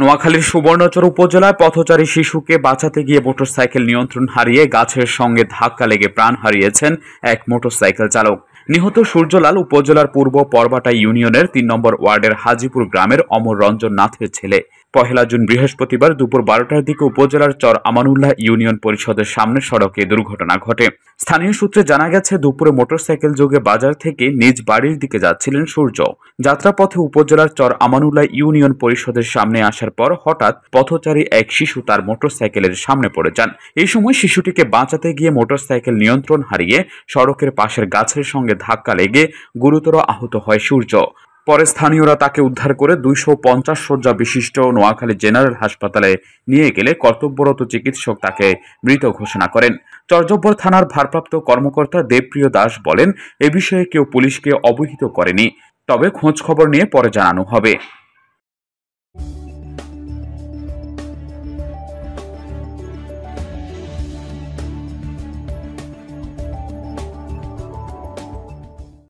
নোয়াখালীর সুবর্ণচর উপজেলায় পথচারী শিশুকে বাঁচাতে গিয়ে মোটরসাইকেল নিয়ন্ত্রণ হারিয়ে গাছের সঙ্গে ধাক্কা লেগে প্রাণ হারিয়েছেন এক মোটরসাইকেল চালক নিহত সূর্যলাল উপজেলার পূর্ব পরবাটা ইউনিয়নের তিন নম্বর ওয়ার্ডের হাজিপুর গ্রামের অমর রঞ্জন নাথের ছেলে পহেলা জুন বৃহস্পতিবার দুপুর বারোটার দিকে উপজেলার চর আমানুল্লাহ ইউনিয়ন পরিষদের সামনে সড়কে দুর্ঘটনা ঘটে স্থানীয় সূত্রে জানা গেছে দুপুরে মোটরসাইকেল যোগে বাজার থেকে নিজ বাড়ির দিকে যাচ্ছিলেন সূর্য যাত্রাপথে উপজেলার চর আমানুল্লাহ ইউনিয়ন পরিষদের সামনে আসার পর হঠাৎ পথচারী এক শিশু তার মোটরসাইকেলের সামনে পড়ে যান এই সময় শিশুটিকে বাঁচাতে গিয়ে মোটরসাইকেল নিয়ন্ত্রণ হারিয়ে সড়কের পাশের গাছের সঙ্গে ধাক্কা লেগে গুরুতর আহত হয় সূর্য পরে স্থানীয়রা তাকে উদ্ধার করে দুইশো পঞ্চাশ শয্যা বিশিষ্ট নোয়াখালী জেনারেল হাসপাতালে নিয়ে গেলে কর্তব্যরত চিকিৎসক তাকে মৃত ঘোষণা করেন চর্যব্বর থানার ভারপ্রাপ্ত কর্মকর্তা দেবপ্রিয় দাস বলেন এ বিষয়ে কেউ পুলিশকে অবহিত করেনি তবে খোঁজ খবর নিয়ে পরে জানানো হবে